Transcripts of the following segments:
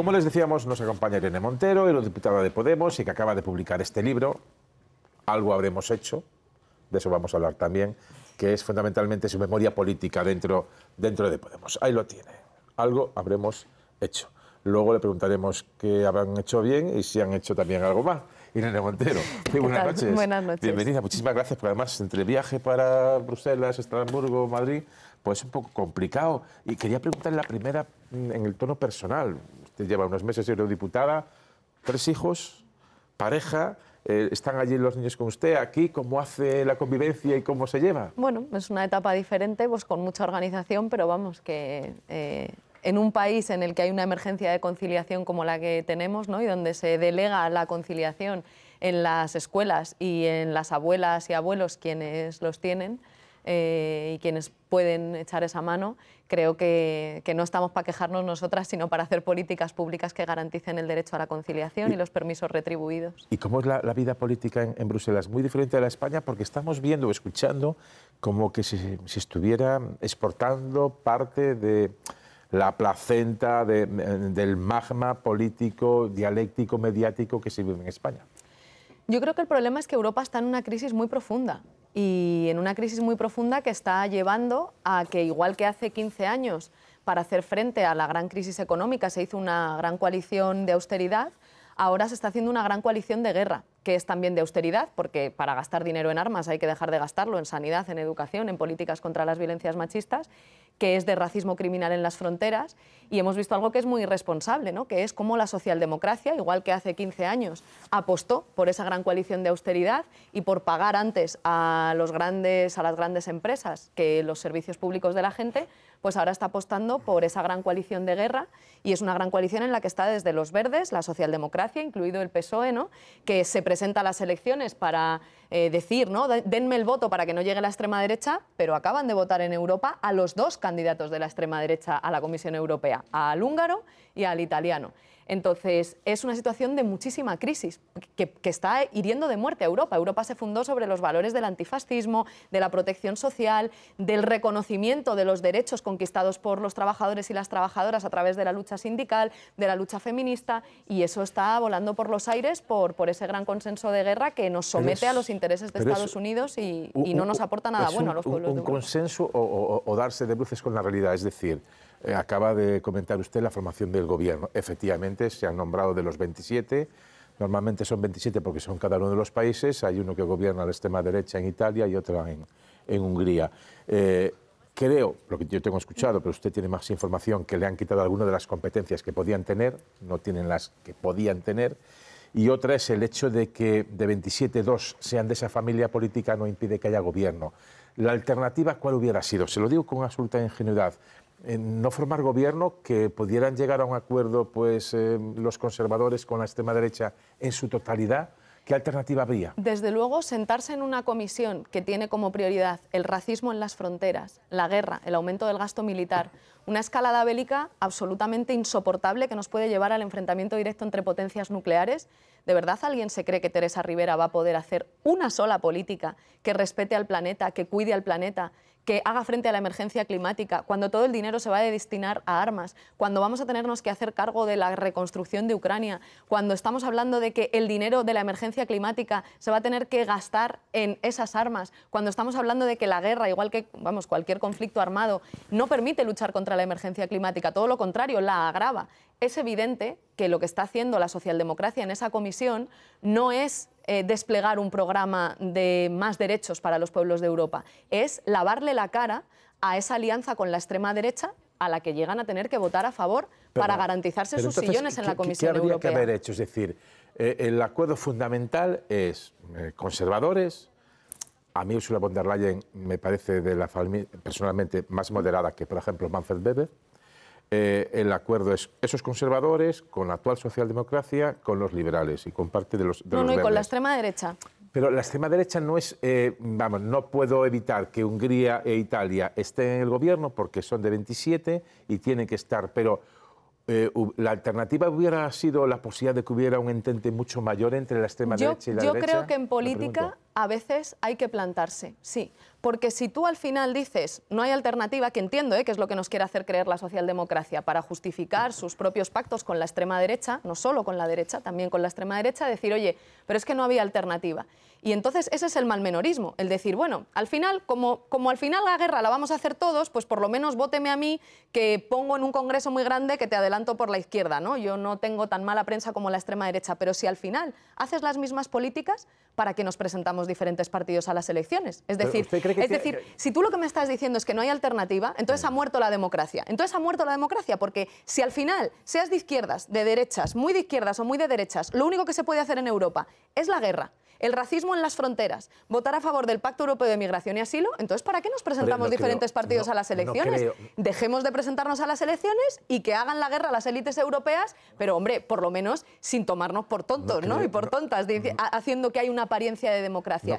Como les decíamos, nos acompaña Irene Montero, diputada de Podemos y que acaba de publicar este libro, Algo habremos hecho, de eso vamos a hablar también, que es fundamentalmente su memoria política dentro, dentro de Podemos. Ahí lo tiene, algo habremos hecho. Luego le preguntaremos qué habrán hecho bien y si han hecho también algo más. Irene Montero. buenas noches. Buenas noches. Bienvenida, muchísimas gracias, porque además entre viaje para Bruselas, Estrasburgo, Madrid, pues es un poco complicado. Y quería preguntarle la primera mm, en el tono personal. Usted lleva unos meses siendo diputada, tres hijos, pareja. Eh, ¿Están allí los niños con usted? ¿Aquí? ¿Cómo hace la convivencia y cómo se lleva? Bueno, es una etapa diferente, pues con mucha organización, pero vamos, que eh, en un país en el que hay una emergencia de conciliación como la que tenemos, ¿no? Y donde se delega la conciliación en las escuelas y en las abuelas y abuelos quienes los tienen, eh, y quienes pueden echar esa mano, creo que, no estamos para quejarnos nosotras, sino para hacer políticas públicas que garanticen el derecho a la conciliación y, los permisos retribuidos. ¿Y cómo es la, vida política en, Bruselas? Muy diferente a la de España porque estamos viendo o escuchando como que se, estuviera exportando parte de la placenta del magma político, dialéctico, mediático que se vive en España. Yo creo que el problema es que Europa está en una crisis muy profunda y en una crisis muy profunda que está llevando a que, igual que hace 15 años, para hacer frente a la gran crisis económica se hizo una gran coalición de austeridad, ahora se está haciendo una gran coalición de guerra, que es también de austeridad, porque para gastar dinero en armas hay que dejar de gastarlo en sanidad, en educación, en políticas contra las violencias machistas, que es de racismo criminal en las fronteras y hemos visto algo que es muy irresponsable, ¿no? que es cómo la socialdemocracia, igual que hace 15 años, apostó por esa gran coalición de austeridad y por pagar antes a, los grandes, a las grandes empresas que los servicios públicos de la gente, pues ahora está apostando por esa gran coalición de guerra y es una gran coalición en la que está desde los verdes, la socialdemocracia, incluido el PSOE, que se presenta a las elecciones para eh, decir, ¿no? denme el voto para que no llegue la extrema derecha, pero acaban de votar en Europa a los dos candidatos de la extrema derecha a la Comisión Europea, al húngaro y al italiano. Entonces, es una situación de muchísima crisis que, está hiriendo de muerte a Europa. Europa se fundó sobre los valores del antifascismo, de la protección social, del reconocimiento de los derechos conquistados por los trabajadores y las trabajadoras a través de la lucha sindical, de la lucha feminista, y eso está volando por los aires por, ese gran consenso de guerra que nos somete a los intereses de Estados Unidos y, no nos aporta nada bueno a los pueblos. Un, consenso o darse de bruces con la realidad, es decir, eh, acaba de comentar usted la formación del gobierno. Efectivamente, se han nombrado de los 27. Normalmente son 27 porque son cada uno de los países. Hay uno que gobierna la extrema derecha en Italia y otro en, Hungría. Eh, creo, lo que yo tengo escuchado, pero usted tiene más información, que le han quitado algunas de las competencias que podían tener, no tienen las que podían tener. Y otra es el hecho de que de 27 dos sean de esa familia política no impide que haya gobierno. La alternativa, ¿cuál hubiera sido? Se lo digo con absoluta ingenuidad no formar gobierno, que pudieran llegar a un acuerdo pues, eh, los conservadores con la extrema derecha en su totalidad? ¿Qué alternativa habría? Desde luego, sentarse en una comisión que tiene como prioridad el racismo en las fronteras, la guerra, el aumento del gasto militar, una escalada bélica absolutamente insoportable que nos puede llevar al enfrentamiento directo entre potencias nucleares. ¿De verdad alguien se cree que Teresa Rivera va a poder hacer una sola política que respete al planeta, que cuide al planeta, que haga frente a la emergencia climática, cuando todo el dinero se va a destinar a armas, cuando vamos a tenernos que hacer cargo de la reconstrucción de Ucrania, cuando estamos hablando de que el dinero de la emergencia climática se va a tener que gastar en esas armas, cuando estamos hablando de que la guerra, igual que vamos, cualquier conflicto armado, no permite luchar contra la emergencia climática, todo lo contrario, la agrava. Es evidente que lo que está haciendo la socialdemocracia en esa comisión no es eh, desplegar un programa de más derechos para los pueblos de Europa, es lavarle la cara a esa alianza con la extrema derecha a la que llegan a tener que votar a favor para garantizarse sus sillones en la Comisión Europea. qué habría que haber hecho? Es decir, eh, el acuerdo fundamental es eh, conservadores. A mí Ursula von der Leyen me parece de la personalmente más moderada que, por ejemplo, Manfred Weber. Eh, el acuerdo es esos conservadores con la actual socialdemocracia, con los liberales y con parte de los... no, no, y con la extrema derecha. Pero la extrema derecha no es, eh, vamos, no puedo evitar que Hungría e Italia estén en el gobierno porque son de 27 y tienen que estar, pero eh, la alternativa hubiera sido la posibilidad de que hubiera un entente mucho mayor entre la extrema derecha y la derecha. Yo creo que en política a veces hay que plantarse, sí. Porque si tú al final dices, no hay alternativa, que entiendo ¿eh? que es lo que nos quiere hacer creer la socialdemocracia para justificar sus propios pactos con la extrema derecha, no solo con la derecha, también con la extrema derecha, decir, oye, pero es que no había alternativa. Y entonces ese es el malmenorismo, el decir, bueno, al final, como, como al final la guerra la vamos a hacer todos, pues por lo menos vóteme a mí que pongo en un congreso muy grande que te adelanto por la izquierda, ¿no? Yo no tengo tan mala prensa como la extrema derecha, pero si al final haces las mismas políticas, ¿para qué nos presentamos diferentes partidos a las elecciones. Es decir, es decir si tú lo que me estás diciendo es que no hay alternativa, entonces ha muerto la democracia. Entonces ha muerto la democracia porque si al final, seas de izquierdas, de derechas, muy de izquierdas o muy de derechas, lo único que se puede hacer en Europa es la guerra el racismo en las fronteras, votar a favor del Pacto Europeo de Migración y Asilo, entonces ¿para qué nos presentamos diferentes partidos a las elecciones? Dejemos de presentarnos a las elecciones y que hagan la guerra a las élites europeas, pero hombre, por lo menos sin tomarnos por tontos, ¿no? y por tontas, haciendo que hay una apariencia de democracia sí,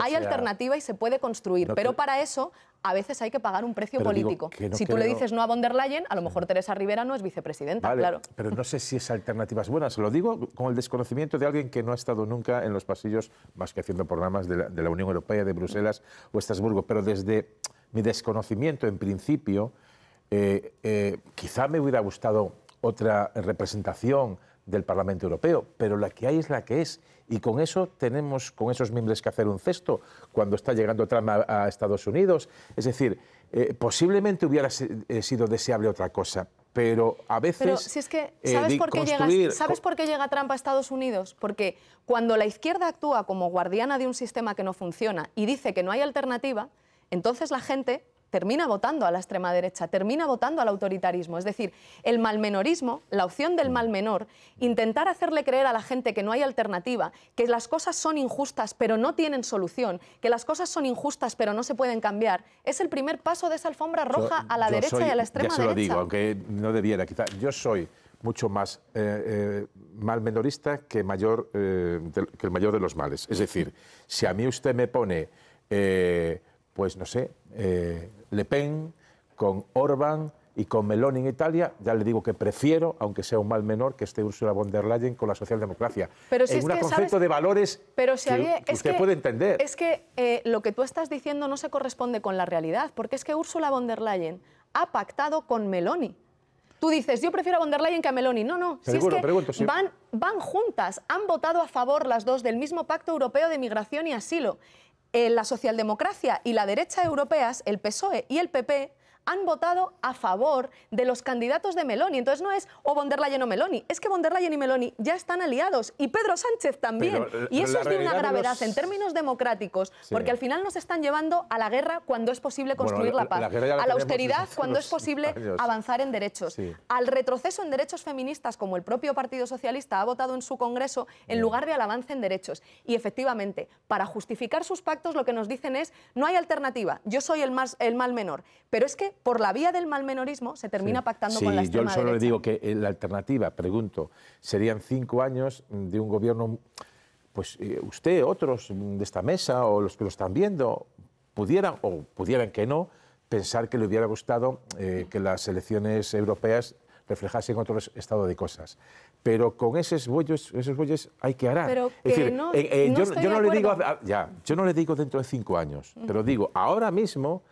hay alternativa y se puede construir, pero para eso a veces hay que pagar un precio político. si tú le dices no a von der Leyen, a lo mejor Teresa Rivera no es vicepresidenta, Pero no sé si esa alternativa es buena. Se lo digo con el desconocimiento de alguien que no ha estado nunca en los pasillos, más que haciendo programas de la, Unión Europea, de Bruselas o Estrasburgo. Pero desde mi desconocimiento, en principio, eh, eh, quizá me hubiera gustado otra representación del Parlamento Europeo, pero la que hay es la que es y con eso tenemos, con esos mimbles que hacer un cesto cuando está llegando Trump a, Estados Unidos. Es decir, eh, posiblemente hubiera eh, sido deseable otra cosa, pero a veces... Pero si es que, eh, ¿sabes, por, qué llega, ¿sabes por qué llega Trump a Estados Unidos? Porque cuando la izquierda actúa como guardiana de un sistema que no funciona y dice que no hay alternativa, entonces la gente termina votando a la extrema derecha, termina votando al autoritarismo. Es decir, el malmenorismo, la opción del mm. mal menor, intentar hacerle creer a la gente que no hay alternativa, que las cosas son injustas pero no tienen solución, que las cosas son injustas pero no se pueden cambiar, es el primer paso de esa alfombra roja a la derecha y a la extrema ya se lo digo, aunque no debiera, quizá. Yo soy mucho más eh, eh, malmenorista que, mayor, eh, que el mayor de los males. Es decir, si a mí usted me pone pues no sé, eh, Le Pen, con Orban y con Meloni en Italia, ya le digo que prefiero, aunque sea un mal menor, que esté Ursula von der Leyen con la socialdemocracia. Pero un concepto de valores pero si es que puede entender. Es que eh, lo que tú estás diciendo no se corresponde con la realidad, porque es que Ursula von der Leyen ha pactado con Meloni. Tú dices, yo prefiero a von der Leyen que a Meloni. No, no. Si es van, van juntas, han votado a favor las dos del mismo Pacto Europeo de Migración y Asilo. En la socialdemocracia y la derecha europeas, el PSOE y el PP, han votado a favor de los candidatos de Meloni. Entonces no es o oh, von o Meloni, es que von der y Meloni ya están aliados y Pedro Sánchez también. Eh, y eso es de una gravedad en términos democráticos, porque al final nos están llevando a la guerra cuando es posible construir la, paz, a la austeridad cuando es posible avanzar en derechos, al retroceso en derechos feministas como el propio Partido Socialista ha votado en su Congreso en lugar de al avance en derechos. Y efectivamente, para justificar sus pactos lo que nos dicen es no hay alternativa, yo soy el, más, el mal menor. Pero es que por la vía del malmenorismo se termina pactando con la extrema Yo solo le digo que eh, la alternativa, pregunto, serían cinco años de un gobierno, pues eh, usted, otros de esta mesa o los que lo están viendo, pudieran o pudieran que no pensar que le hubiera gustado eh, que las elecciones europeas reflejasen otro estado de cosas. Pero con esos bueyes, esos bueyes hay que arar. Pero yo, no le digo, ya, yo no le digo dentro de cinco años, pero digo, ahora mismo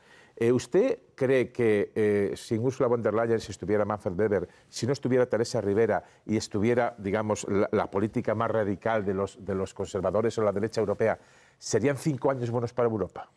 eh, ¿Usted cree que eh, sin Ursula von der Leyen, si estuviera Manfred Weber, si no estuviera Teresa Rivera y estuviera, digamos, la, política más radical de los, de los conservadores o la derecha europea, serían cinco años buenos para Europa?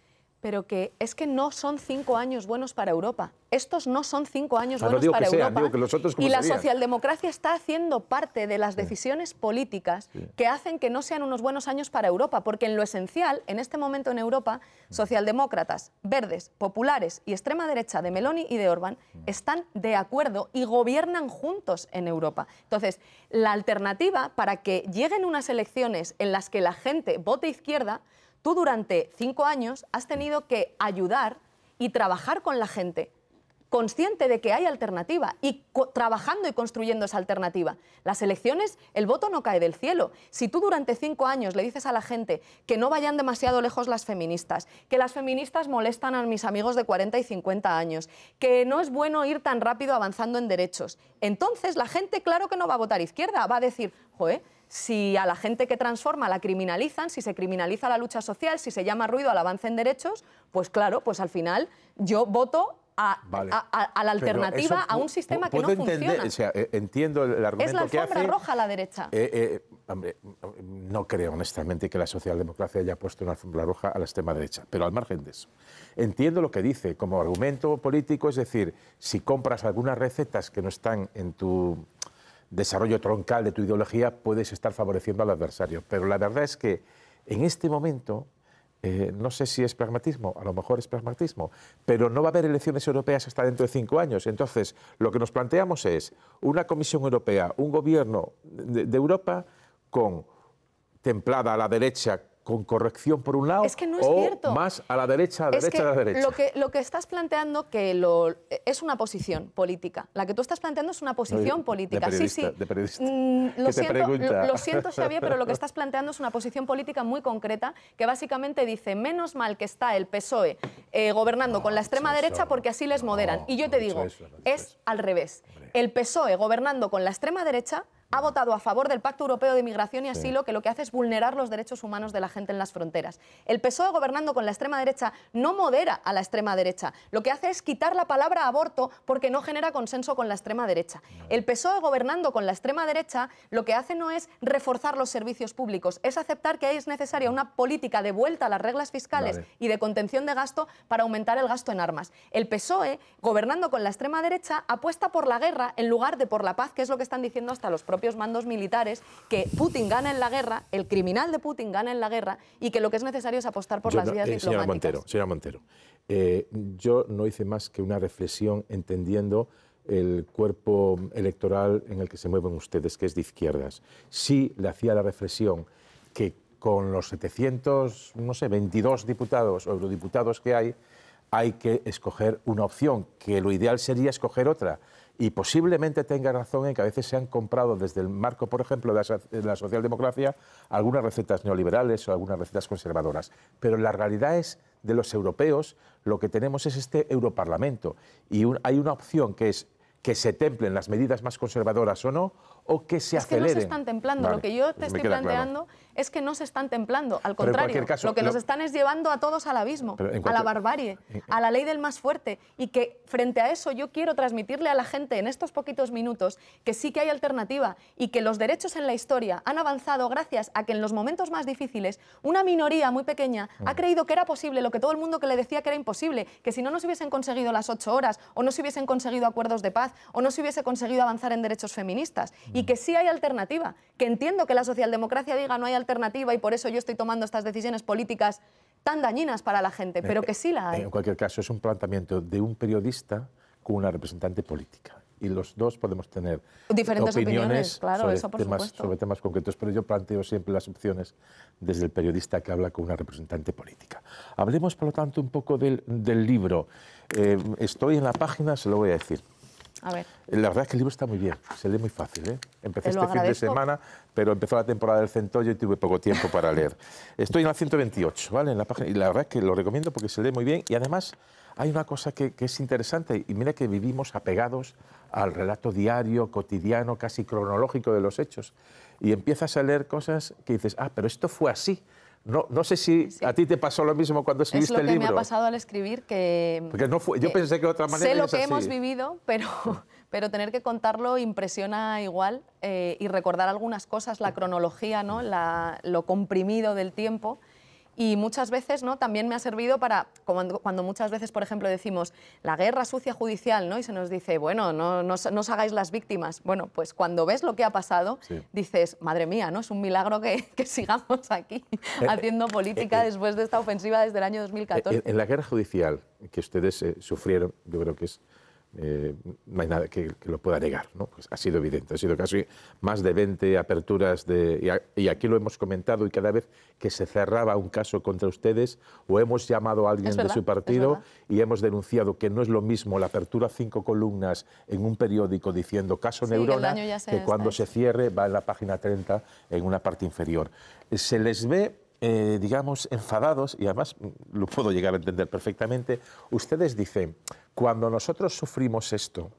pero que es que no son cinco años buenos para Europa. Estos no son cinco años ah, buenos para Europa. y la socialdemocracia está haciendo parte de las decisiones políticas que hacen que no sean unos buenos años para Europa, porque en lo esencial, en este momento en Europa, socialdemócratas, verdes, populares y extrema derecha de Meloni y de Orban mm. están de acuerdo y gobiernan juntos en Europa. Entonces, la alternativa para que lleguen unas elecciones en las que la gente vote izquierda tú durante cinco años has tenido que ayudar y trabajar con la gente consciente de que hay alternativa y trabajando y construyendo esa alternativa. Las elecciones, el voto no cae del cielo. Si tú durante cinco años le dices a la gente que no vayan demasiado lejos las feministas, que las feministas molestan a mis amigos de 40 y 50 años, que no es bueno ir tan rápido avanzando en derechos, entonces la gente claro que no va a votar izquierda, va a decir, joder, si a la gente que transforma la criminalizan, si se criminaliza la lucha social, si se llama ruido al avance en derechos, pues claro, pues al final yo voto a, la alternativa a un sistema que no funciona. Eh, entiendo el argumento Es la alfombra roja la derecha. Eh, eh, hombre, no creo honestamente que la socialdemocracia haya puesto una alfombra roja a la extrema derecha, pero al margen de eso. Entiendo lo que dice como argumento político, es decir, si compras algunas recetas que no están en tu desarrollo troncal de tu ideología puedes estar favoreciendo al adversario. Pero la verdad es que en este momento, eh, no sé si es pragmatismo, a lo mejor es pragmatismo, pero no va a haber elecciones europeas hasta dentro de cinco años. Entonces, lo que nos planteamos es una Comisión Europea, un gobierno de, de Europa con templada a la derecha con corrección por un lado o más a la derecha, a la derecha, a la derecha. Lo que, lo que estás planteando que lo, es una posición política. La que tú estás planteando es una posición política. sí, sí. De periodista. Mm, lo, siento, lo, Xavier, pero lo que estás planteando es una posición política muy concreta que básicamente dice, menos mal que está el PSOE gobernando con la extrema derecha porque así les moderan. y yo te digo, es al revés. El PSOE gobernando con la extrema derecha ha votado a favor del Pacto Europeo de Migración y Asilo, que lo que hace es vulnerar los derechos humanos de la gente en las fronteras. El PSOE gobernando con la extrema derecha no modera a la extrema derecha. Lo que hace es quitar la palabra aborto porque no genera consenso con la extrema derecha. El PSOE gobernando con la extrema derecha lo que hace no es reforzar los servicios públicos, es aceptar que es necesaria una política de vuelta a las reglas fiscales y de contención de gasto para aumentar el gasto en armas. El PSOE gobernando con la extrema derecha apuesta por la guerra en lugar de por la paz, que es lo que están diciendo hasta los propios mandos militares que Putin gana en la guerra, el criminal de Putin gana en la guerra y que lo que es necesario es apostar por las vías eh, diplomáticas. Montero, Montero eh, yo no hice más que una reflexión entendiendo el cuerpo electoral en el que se mueven ustedes, que es de izquierdas. Sí le hacía la reflexión que con los 700, no sé, 22 diputados o eurodiputados que hay, hay que escoger una opción, que lo ideal sería escoger otra y posiblemente tenga razón en que a veces se han comprado desde el marco, por ejemplo, de la socialdemocracia algunas recetas neoliberales o algunas recetas conservadoras. Pero la realidad es de los europeos lo que tenemos es este Europarlamento y hay una opción que es que se templen las medidas más conservadoras o no, o que se es que no se están templando. Lo que yo te pues estoy planteando es que no se están templando. Al contrario, lo que nos están es llevando a todos al abismo, a la barbarie, eh, eh. a la ley del más fuerte. Y que frente a eso yo quiero transmitirle a la gente en estos poquitos minutos que sí que hay alternativa y que los derechos en la historia han avanzado gracias a que en los momentos más difíciles una minoría muy pequeña ha mm. creído que era posible lo que todo el mundo que le decía que era imposible, que si no nos hubiesen conseguido las ocho horas o no se hubiesen conseguido acuerdos de paz o no se hubiese conseguido avanzar en derechos feministas y que sí hay alternativa, que entiendo que la socialdemocracia diga no hay alternativa y por eso yo estoy tomando estas decisiones políticas tan dañinas para la gente, pero eh, que sí la eh, hay. En cualquier caso, es un planteamiento de un periodista con una representante política. Y los dos podemos tener diferentes opiniones, sobre, temas, concretos, pero yo planteo siempre las opciones desde el periodista que habla con una representante política. Hablemos, por lo tanto, un poco del, libro. Eh, estoy en la página, se lo voy a decir. La verdad es que el libro está muy bien, se lee muy fácil. ¿eh? Empecé este fin de semana, pero empezó la temporada del centollo y tuve poco tiempo para leer. Estoy en la 128, ¿vale? En la página, y la verdad es que lo recomiendo porque se lee muy bien y además hay una cosa que, que es interesante y mira que vivimos apegados al relato diario, cotidiano, casi cronológico de los hechos. Y empiezas a leer cosas que dices, ah, pero esto fue así. No, no sé si a ti te pasó lo mismo cuando escribiste el libro. Es lo que me ha pasado al escribir, que... Porque no fue, yo pensé que de otra manera Sé lo que hemos vivido, pero, pero tener que contarlo impresiona igual eh, y recordar algunas cosas, la cronología, ¿no? La, lo comprimido del tiempo y muchas veces ¿no? también me ha servido para, cuando, muchas veces, por ejemplo, decimos la guerra sucia judicial, ¿no? y se nos dice, bueno, no, no, no os hagáis las víctimas. Bueno, pues cuando ves lo que ha pasado, dices, madre mía, ¿no? es un milagro que, sigamos aquí eh, haciendo eh, eh, política después de esta ofensiva desde el año 2014. En la guerra judicial que ustedes sufrieron, yo creo que es eh, no hay nada que, lo pueda negar. ¿no? Pues ha sido evidente, ha sido casi más de 20 aperturas de, y, aquí lo hemos comentado y cada vez que se cerraba un caso contra ustedes o hemos llamado a alguien de su partido y hemos denunciado que no es lo mismo la apertura cinco columnas en un periódico diciendo caso neurona que, que cuando se cierre va en la página 30 en una parte inferior. Se les ve eh, digamos, enfadados, y además mm, lo puedo llegar a entender perfectamente, ustedes dicen, cuando nosotros sufrimos esto,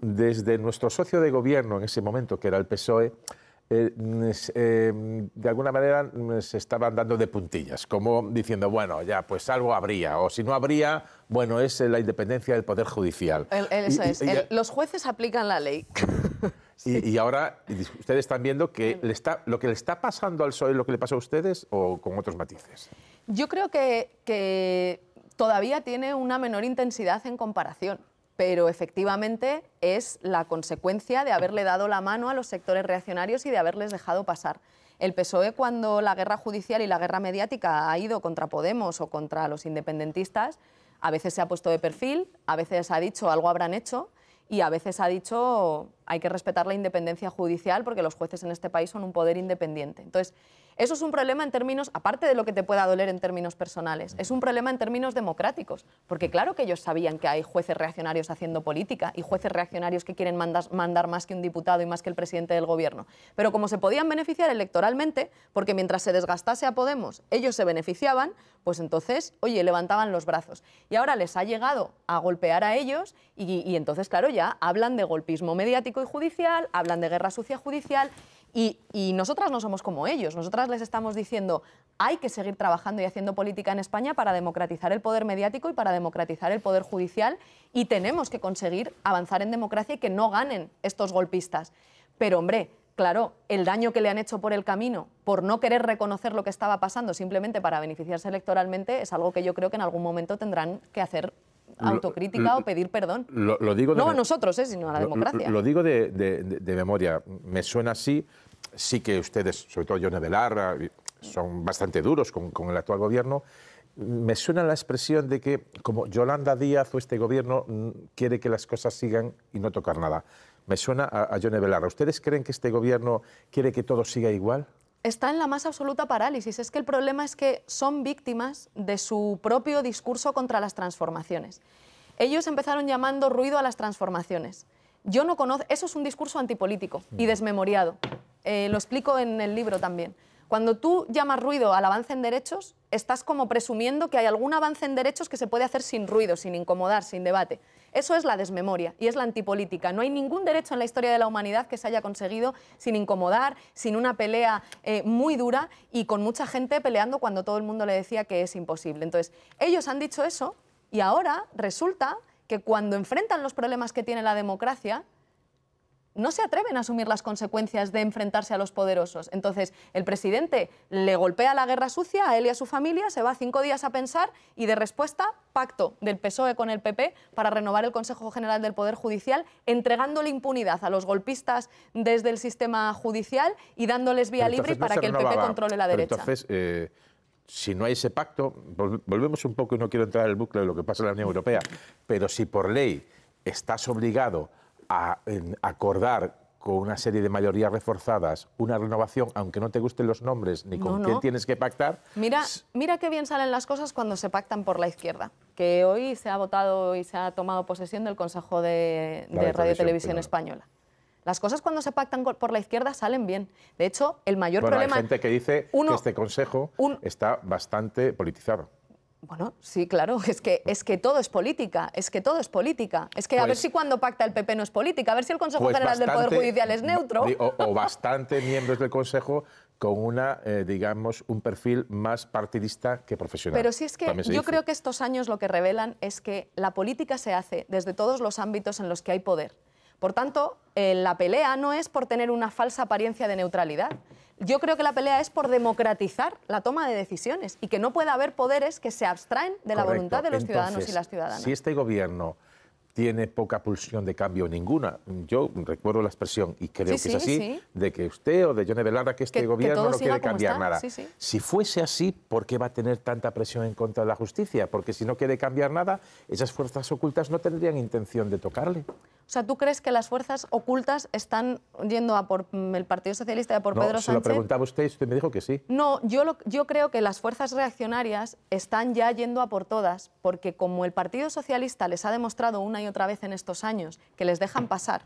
desde nuestro socio de gobierno en ese momento, que era el PSOE, eh, mm, em, de alguna manera mm, se estaban dando de puntillas, como diciendo, bueno, ya, pues algo habría, o si no habría, bueno, es la independencia del Poder Judicial. eso es, los jueces aplican la ley. Y, ahora ustedes están viendo que está, lo que le está pasando al PSOE, lo que le pasa a ustedes o con otros matices. Yo creo que todavía tiene una menor intensidad en comparación pero efectivamente es la consecuencia de haberle dado la mano a los sectores reaccionarios y de haberles dejado pasar. El PSOE, cuando la guerra judicial y la guerra mediática ha ido contra Podemos o contra los independentistas, a veces se ha puesto de perfil, a veces ha dicho algo habrán hecho y a veces ha dicho hay que respetar la independencia judicial porque los jueces en este país son un poder independiente. Entonces, eso es un problema en términos, aparte de lo que te pueda doler en términos personales, es un problema en términos democráticos, porque claro que ellos sabían que hay jueces reaccionarios haciendo política y jueces reaccionarios que quieren mandar más que un diputado y más que el presidente del gobierno. Pero como se podían beneficiar electoralmente, porque mientras se desgastase a Podemos, ellos se beneficiaban, pues entonces, oye, levantaban los brazos. Y ahora les ha llegado a golpear a ellos y, y entonces, claro, ya hablan de golpismo mediático y judicial, hablan de guerra sucia judicial y, nosotras no somos como ellos, nosotras les estamos diciendo hay que seguir trabajando y haciendo política en España para democratizar el poder mediático y para democratizar el poder judicial y tenemos que conseguir avanzar en democracia y que no ganen estos golpistas. Pero hombre, claro, el daño que le han hecho por el camino, por no querer reconocer lo que estaba pasando simplemente para beneficiarse electoralmente, es algo que yo creo que en algún momento tendrán que hacer autocrítica o pedir perdón. Lo, digo no a nosotros, eh, sino a la democracia. Lo, digo de, memoria. Me suena así. Sí que ustedes, sobre todo Yone Belarra, son bastante duros con, el actual gobierno me suena la expresión de que como Yolanda Díaz o este gobierno mm, quiere que las cosas sigan y no tocar nada. Me suena a, a Yone Belarra. ¿Ustedes creen que este gobierno quiere que todo siga igual? está en la más absoluta parálisis. Es que el problema es que son víctimas de su propio discurso contra las transformaciones. Ellos empezaron llamando ruido a las transformaciones. Yo no conozco, eso es un discurso antipolítico y desmemoriado. Eh, lo explico en el libro también. Cuando tú llamas ruido al avance en derechos, estás como presumiendo que hay algún avance en derechos que se puede hacer sin ruido, sin incomodar, sin debate. Eso es la desmemoria y es la antipolítica. No hay ningún derecho en la historia de la humanidad que se haya conseguido sin incomodar, sin una pelea eh, muy dura y con mucha gente peleando cuando todo el mundo le decía que es imposible. Entonces, ellos han dicho eso y ahora resulta que cuando enfrentan los problemas que tiene la democracia, no se atreven a asumir las consecuencias de enfrentarse a los poderosos. Entonces, el presidente le golpea la guerra sucia a él y a su familia, se va cinco días a pensar y de respuesta, pacto del PSOE con el PP para renovar el Consejo General del Poder Judicial, la impunidad a los golpistas desde el sistema judicial y dándoles vía libre para que el PP controle la derecha. Entonces, eh, si no hay ese pacto, volvemos un poco y no quiero entrar en el bucle de lo que pasa en la Unión Europea, pero si por ley estás obligado a acordar con una serie de mayorías reforzadas una renovación, aunque no te gusten los nombres ni con quién tienes que pactar. Mira, mira qué bien salen las cosas cuando se pactan por la izquierda, que hoy se ha votado y se ha tomado posesión del Consejo de, Radio Televisión, Televisión Española. Las cosas cuando se pactan por la izquierda salen bien. De hecho, el mayor bueno, problema... Hay gente que dice que este Consejo está bastante politizado. Bueno, sí, claro, es que, es que todo es política, es que todo es política. Es que a ver pues si cuando pacta el PP no es política, a ver si el Consejo pues General del Poder Judicial es neutro. O, bastante miembros del Consejo con una, eh, digamos, un perfil más partidista que profesional. Pero sí es que yo creo que estos años lo que revelan es que la política se hace desde todos los ámbitos en los que hay poder. Por tanto, eh, la pelea no es por tener una falsa apariencia de neutralidad yo creo que la pelea es por democratizar la toma de decisiones y que no pueda haber poderes que se abstraen de la voluntad de los ciudadanos y las ciudadanas. Si este gobierno tiene poca pulsión de cambio, ninguna. Yo recuerdo la expresión, y creo que es así, de que usted o de Johnny velada que este gobierno no quiere cambiar nada. Si fuese así, ¿por qué va a tener tanta presión en contra de la justicia? Porque si no quiere cambiar nada, esas fuerzas ocultas no tendrían intención de tocarle. O sea, ¿tú crees que las fuerzas ocultas están yendo a por el Partido Socialista y a por Pedro Sánchez? Se lo preguntaba usted y usted me dijo que sí. No, yo, yo creo que las fuerzas reaccionarias están ya yendo a por todas, porque como el Partido Socialista les ha demostrado una y otra vez en estos años que les dejan pasar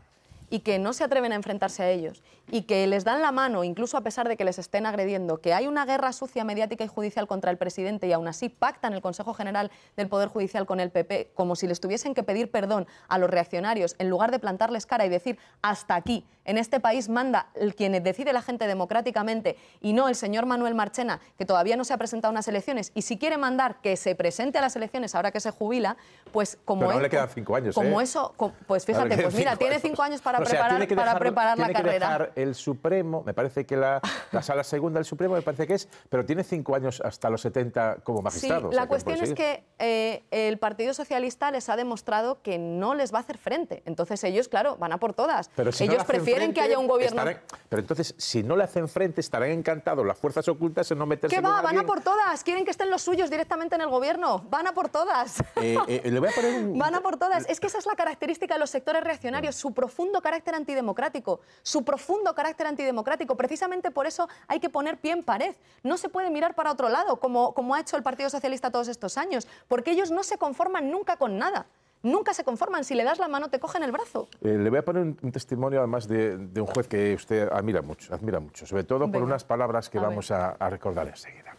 y que no se atreven a enfrentarse a ellos y que les dan la mano, incluso a pesar de que les estén agrediendo, que hay una guerra sucia mediática y judicial contra el presidente y aún así pactan el Consejo General del Poder Judicial con el PP, como si les tuviesen que pedir perdón a los reaccionarios en lugar de plantarles cara y decir hasta aquí, en este país manda el quien decide la gente democráticamente y no el señor Manuel Marchena, que todavía no se ha presentado a unas elecciones y si quiere mandar que se presente a las elecciones ahora que se jubila, pues como Pero no le quedan cinco años, como ¿eh? eso, pues fíjate, pues mira, tiene cinco años para preparar, para preparar la carrera el Supremo, me parece que la, la sala segunda del Supremo, me parece que es, pero tiene cinco años hasta los 70 como magistrado. Sí, la cuestión es que eh, el Partido Socialista les ha demostrado que no les va a hacer frente. Entonces ellos, claro, van a por todas. ellos prefieren que haya un gobierno... pero entonces, si no le hacen frente, estarán encantados las fuerzas ocultas en no meterse... ¿Qué va? van a por todas. Quieren que estén los suyos directamente en el gobierno. Van a por todas. Eh, eh, van a por todas. Es que esa es la característica de los sectores reaccionarios, su profundo carácter antidemocrático, su profundo carácter antidemocrático. Precisamente por eso hay que poner pie en pared. No se puede mirar para otro lado, como, ha hecho el Partido Socialista todos estos años, porque ellos no se conforman nunca con nada nunca se conforman. Si le das la mano, te cogen el brazo. Eh, le voy a poner un, testimonio, además, de, un juez que usted admira mucho, admira mucho sobre todo por unas palabras que vamos a, recordar enseguida.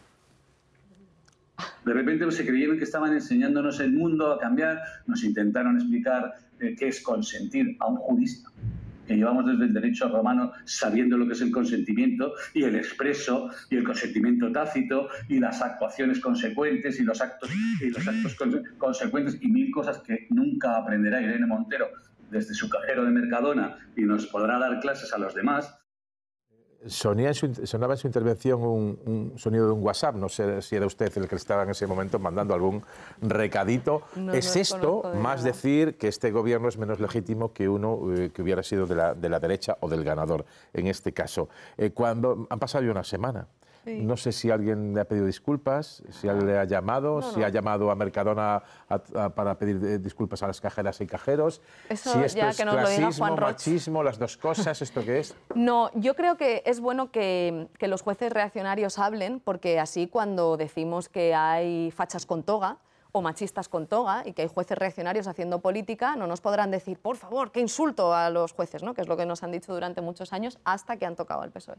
De repente se creyeron que estaban enseñándonos el mundo a cambiar, nos intentaron explicar eh, qué es consentir a un jurista que llevamos desde el derecho romano sabiendo lo que es el consentimiento y el expreso y el consentimiento tácito y las actuaciones consecuentes y los actos, y los actos consecuentes y mil cosas que nunca aprenderá Irene Montero desde su cajero de Mercadona y nos podrá dar clases a los demás, sonaba en su intervención un, sonido de un WhatsApp. No sé si era usted el que estaba en ese momento mandando algún recadito. ¿Es esto más decir que este gobierno es menos legítimo que uno eh, que hubiera sido de la, derecha o del ganador en este caso? Eh, cuando han pasado ya una semana. No sé si alguien le ha pedido disculpas, si le ha llamado, si ha llamado a Mercadona para pedir eh, disculpas a las cajeras y cajeros. Eso es que machismo, las dos cosas, ¿esto qué es? No, yo creo que es bueno que, los jueces reaccionarios hablen, porque así cuando decimos que hay fachas con toga, o machistas con toga y que hay jueces reaccionarios haciendo política, no nos podrán decir, por favor, qué insulto a los jueces, ¿no? que es lo que nos han dicho durante muchos años hasta que han tocado al PSOE.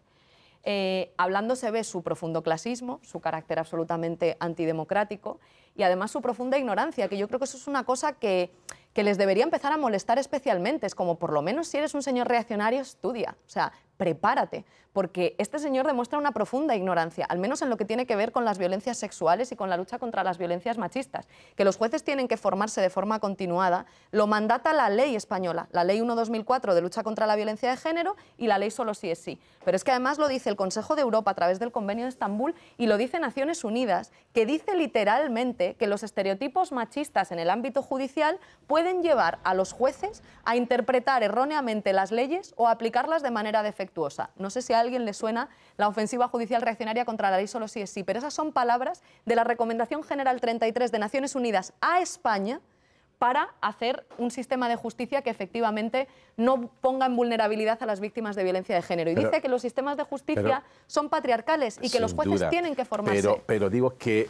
Eh, hablando se ve su profundo clasismo, su carácter absolutamente antidemocrático y además su profunda ignorancia, que yo creo que eso es una cosa que que les debería empezar a molestar especialmente. Es como, por lo menos si eres un señor reaccionario, estudia. O sea, prepárate, porque este señor demuestra una profunda ignorancia, al menos en lo que tiene que ver con las violencias sexuales y con la lucha contra las violencias machistas, que los jueces tienen que formarse de forma continuada, lo mandata la ley española, la ley 1.2004 de lucha contra la violencia de género y la ley solo sí es sí. Pero es que además lo dice el Consejo de Europa a través del Convenio de Estambul y lo dice Naciones Unidas, que dice literalmente que los estereotipos machistas en el ámbito judicial pueden llevar a los jueces a interpretar erróneamente las leyes o a aplicarlas de manera defectuosa. No sé si a alguien le suena la ofensiva judicial reaccionaria contra la ley solo sí es sí, pero esas son palabras de la Recomendación General 33 de Naciones Unidas a España para hacer un sistema de justicia que efectivamente no ponga en vulnerabilidad a las víctimas de violencia de género. Y dice que los sistemas de justicia son patriarcales y que los jueces tienen que formarse. Pero, digo que,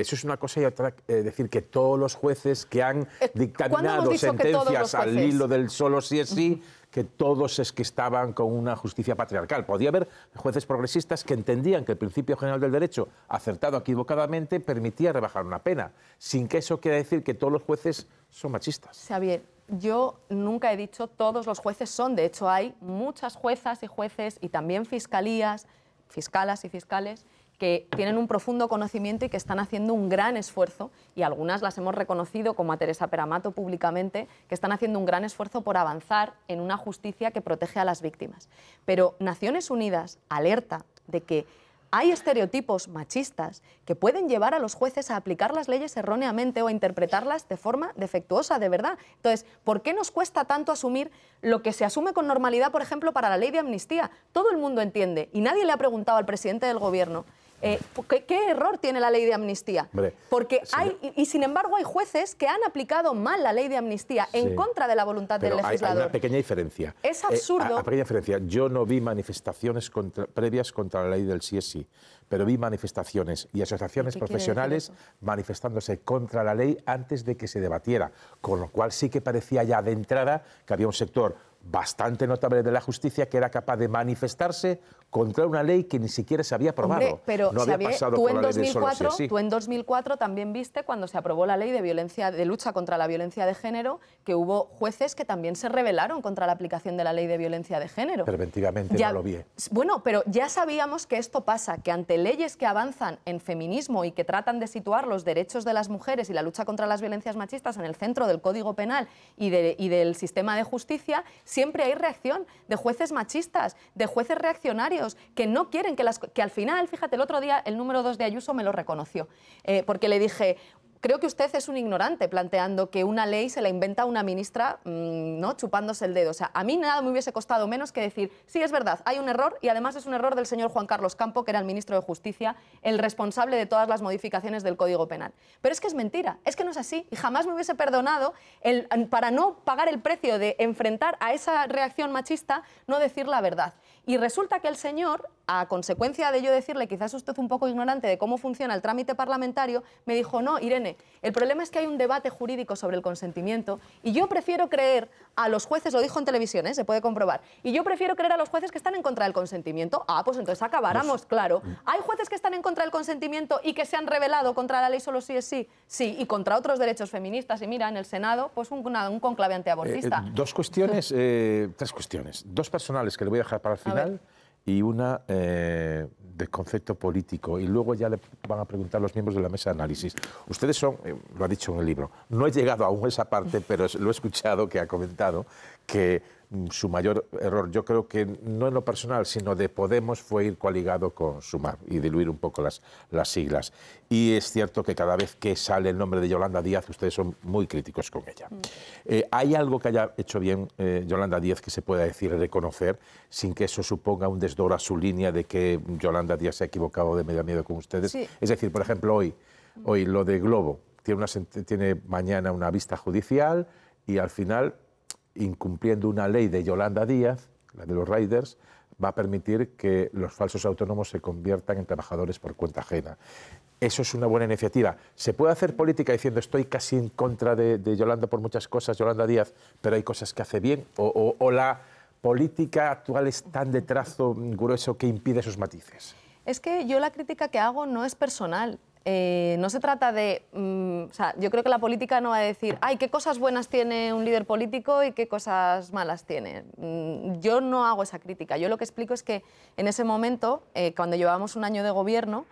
eso es una cosa y otra, eh, decir que todos los jueces que han eh, dictaminado sentencias al hilo del solo sí es sí, que todos es que estaban con una justicia patriarcal. Podía haber jueces progresistas que entendían que el principio general del derecho, acertado equivocadamente, permitía rebajar una pena, sin que eso quiera decir que todos los jueces son machistas. Xavier, yo nunca he dicho todos los jueces son, de hecho hay muchas juezas y jueces y también fiscalías, fiscalas y fiscales que tienen un profundo conocimiento y que están haciendo un gran esfuerzo, y algunas las hemos reconocido, como a Teresa Peramato públicamente, que están haciendo un gran esfuerzo por avanzar en una justicia que protege a las víctimas. Pero Naciones Unidas alerta de que hay estereotipos machistas que pueden llevar a los jueces a aplicar las leyes erróneamente o a interpretarlas de forma defectuosa, de verdad. Entonces, ¿por qué nos cuesta tanto asumir lo que se asume con normalidad, por ejemplo, para la ley de amnistía? Todo el mundo entiende y nadie le ha preguntado al presidente del gobierno eh, ¿qué, error tiene la ley de amnistía? Porque hay, y, sin embargo hay jueces que han aplicado mal la ley de amnistía en contra de la voluntad del legislador. Hay, una pequeña diferencia. Es eh, absurdo. pequeña diferencia. Yo no vi manifestaciones previas contra la ley del CSI, pero vi manifestaciones y asociaciones profesionales manifestándose contra la ley antes de que se debatiera, con lo cual sí que parecía ya de entrada que había un sector bastante notable de la justicia que era capaz de manifestarse contra una ley que ni siquiera se había aprobado. pero no tú, en 2004, tú en 2004 también viste cuando se aprobó la ley de violencia de lucha contra la violencia de género que hubo jueces que también se rebelaron contra la aplicación de la ley de violencia de género. Preventivamente ya, no lo vi. ¿eh? Bueno, pero ya sabíamos que esto pasa, que ante leyes que avanzan en feminismo y que tratan de situar los derechos de las mujeres y la lucha contra las violencias machistas en el centro del Código Penal y, y del sistema de justicia, siempre hay reacción de jueces machistas, de jueces reaccionarios que no quieren que las... que al final, fíjate, el otro día el número dos de Ayuso me lo reconoció, eh, porque le dije, creo que usted es un ignorante planteando que una ley se la inventa una ministra mm, ¿no? chupándose el dedo. O sea, a mí nada me hubiese costado menos que decir, sí, es verdad, hay un error y además es un error del señor Juan Carlos Campo, que era el ministro de Justicia, el responsable de todas las modificaciones del Código Penal. Pero es que es mentira, es que no es así y jamás me hubiese perdonado para no pagar el precio de enfrentar a esa reacción machista, no decir la verdad. Y resulta que el señor, a consecuencia de yo decirle, quizás usted un poco ignorante de cómo funciona el trámite parlamentario, me dijo, no, Irene, el problema es que hay un debate jurídico sobre el consentimiento y yo prefiero creer a los jueces, lo dijo en televisión, ¿eh? se puede comprobar, y yo prefiero creer a los jueces que están en contra del consentimiento. Ah, pues entonces acabáramos, pues, claro. Mm. ¿Hay jueces que están en contra del consentimiento y que se han revelado contra la ley solo sí es sí? Sí, y contra otros derechos feministas. Y mira, en el Senado, pues un, conclave antiabortista. Eh, eh, dos cuestiones, tres cuestiones. Dos personales que le voy a dejar para el final y una de concepto político y luego ya le van a preguntar los miembros de la mesa de análisis. Ustedes son, eh, lo ha dicho en el libro, no he llegado aún a esa parte, pero lo he escuchado que ha comentado, que su mayor error, yo creo que no en lo personal, sino de Podemos, fue ir coaligado con Sumar y diluir un poco las, las siglas. Y es cierto que cada vez que sale el nombre de Yolanda Díaz, ustedes son muy críticos con ella. Mm. Eh, ¿Hay algo que haya hecho bien eh, Yolanda Díaz que se pueda decir, reconocer, sin que eso suponga un desdoro a su línea de que Yolanda Díaz se ha equivocado de medio miedo con ustedes? Es decir, por ejemplo, hoy, hoy lo de Globo, tiene, una, tiene mañana una vista judicial y al final incumpliendo una ley de Yolanda Díaz, la de los Riders, va a permitir que los falsos autónomos se conviertan en trabajadores por cuenta ajena. Eso es una buena iniciativa. Se puede hacer política diciendo estoy casi en contra de, Yolanda por muchas cosas, Yolanda Díaz, pero hay cosas que hace bien, o, o la política actual es tan de trazo grueso que impide esos matices. Es que yo la crítica que hago no es personal, eh, no se trata de... Mm, o sea, yo creo que la política no va a decir, ay, qué cosas buenas tiene un líder político y qué cosas malas tiene. Mm, yo no hago esa crítica. Yo lo que explico es que en ese momento, eh, cuando llevábamos un año de gobierno,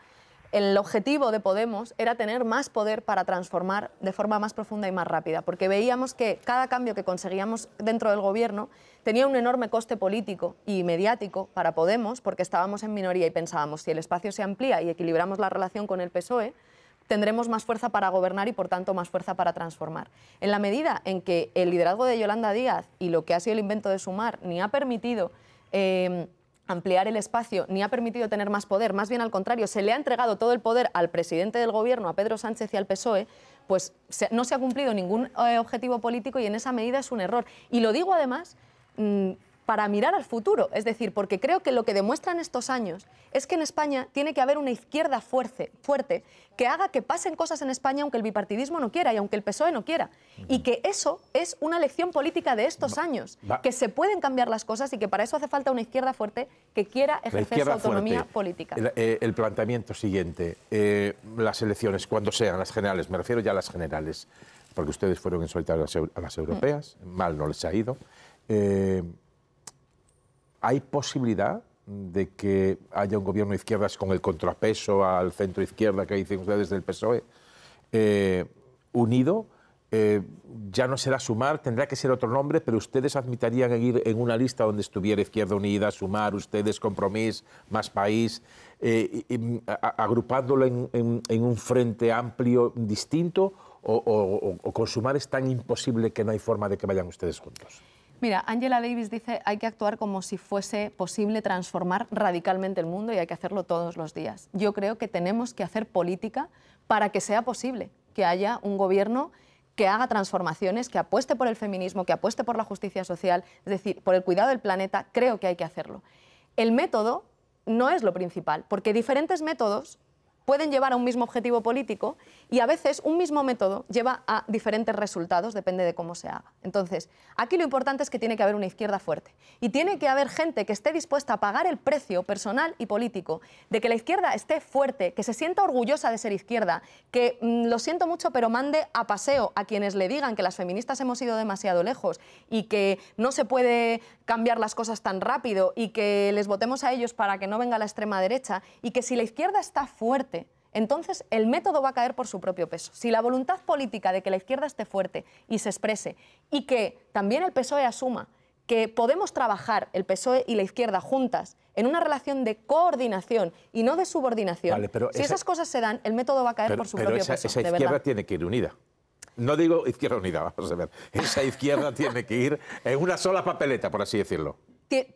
el objetivo de Podemos era tener más poder para transformar de forma más profunda y más rápida, porque veíamos que cada cambio que conseguíamos dentro del gobierno tenía un enorme coste político y mediático para Podemos, porque estábamos en minoría y pensábamos, si el espacio se amplía y equilibramos la relación con el PSOE, tendremos más fuerza para gobernar y por tanto más fuerza para transformar. En la medida en que el liderazgo de Yolanda Díaz y lo que ha sido el invento de Sumar ni ha permitido... Eh, ampliar el espacio ni ha permitido tener más poder, más bien al contrario, se le ha entregado todo el poder al presidente del gobierno, a Pedro Sánchez y al PSOE, pues no se ha cumplido ningún eh, objetivo político y en esa medida es un error. Y lo digo además mm, para mirar al futuro. Es decir, porque creo que lo que demuestran estos años es que en España tiene que haber una izquierda fuerte, fuerte que haga que pasen cosas en España aunque el bipartidismo no quiera y aunque el PSOE no quiera. Y que eso es una lección política de estos años, que se pueden cambiar las cosas y que para eso hace falta una izquierda fuerte que quiera ejercer su autonomía política. El, eh, planteamiento siguiente, eh, las elecciones, cuando sean las generales, me refiero ya a las generales, porque ustedes fueron en solitario a las, europeas, mm. mal no les ha ido. Eh, ¿hay posibilidad de que haya un gobierno de izquierdas con el contrapeso al centro izquierda que dicen ustedes del PSOE eh, unido? Eh, ya no será Sumar, tendrá que ser otro nombre, pero ustedes admitirían ir en una lista donde estuviera Izquierda Unida, Sumar, ustedes, Compromís, Más País, eh, mm, agrupándolo en, un frente amplio distinto o con Sumar es tan imposible que no hay forma de que vayan ustedes juntos. Mira, Angela Davis dice, hay que actuar como si fuese posible transformar radicalmente el mundo y hay que hacerlo todos los días. Yo creo que tenemos que hacer política para que sea posible que haya un gobierno que haga transformaciones, que apueste por el feminismo, que apueste por la justicia social, es decir, por el cuidado del planeta, creo que hay que hacerlo. El método no es lo principal, porque diferentes métodos pueden llevar a un mismo objetivo político y a veces un mismo método lleva a diferentes resultados, depende de cómo se haga. Entonces, aquí lo importante es que tiene que haber una izquierda fuerte y tiene que haber gente que esté dispuesta a pagar el precio personal y político de que la izquierda esté fuerte, que se sienta orgullosa de ser izquierda, que mm, lo siento mucho, pero mande a paseo a quienes le digan que las feministas hemos ido demasiado lejos y que no se puede cambiar las cosas tan rápido y que les votemos a ellos para que no venga la extrema derecha y que si la izquierda está fuerte, entonces el método va a caer por su propio peso. Si la voluntad política de que la izquierda esté fuerte y se exprese y que también el PSOE asuma que podemos trabajar el PSOE y la izquierda juntas en una relación de coordinación y no de subordinación, si esas cosas se dan, el método va a caer por su propio peso. Esa izquierda tiene que ir unida. No digo izquierda unida, vamos a ver. Esa izquierda tiene que ir en una sola papeleta, por así decirlo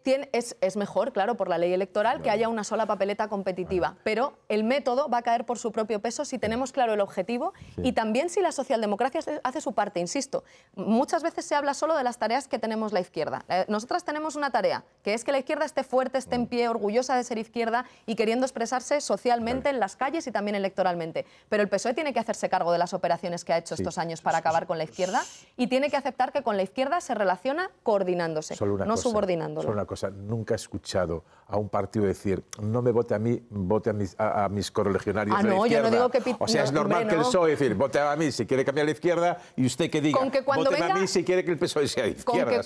tiene es, mejor, claro, por la ley electoral, que haya una sola papeleta competitiva, pero el método va a caer por su propio peso si tenemos claro el objetivo y también si la socialdemocracia hace su parte, insisto. Muchas veces se habla solo de las tareas que tenemos la izquierda. Eh, nosotras tenemos una tarea, que es que la izquierda esté fuerte, esté en mm. pie, orgullosa de ser izquierda y queriendo expresarse socialmente en las calles y también electoralmente. Pero el PSOE tiene que hacerse cargo de las operaciones que ha hecho estos años para acabar con la izquierda y tiene que aceptar que con la izquierda se relaciona coordinándose, no subordinándose. Es una cosa, nunca he escuchado a un partido decir, no me vote a mí, vote a mis, a, ah, no, Yo no digo que o sea, es normal que el PSOE decir, vote a mí si quiere cambiar la izquierda y usted que diga, con que cuando a mí si quiere que el PSOE sea izquierda. Con que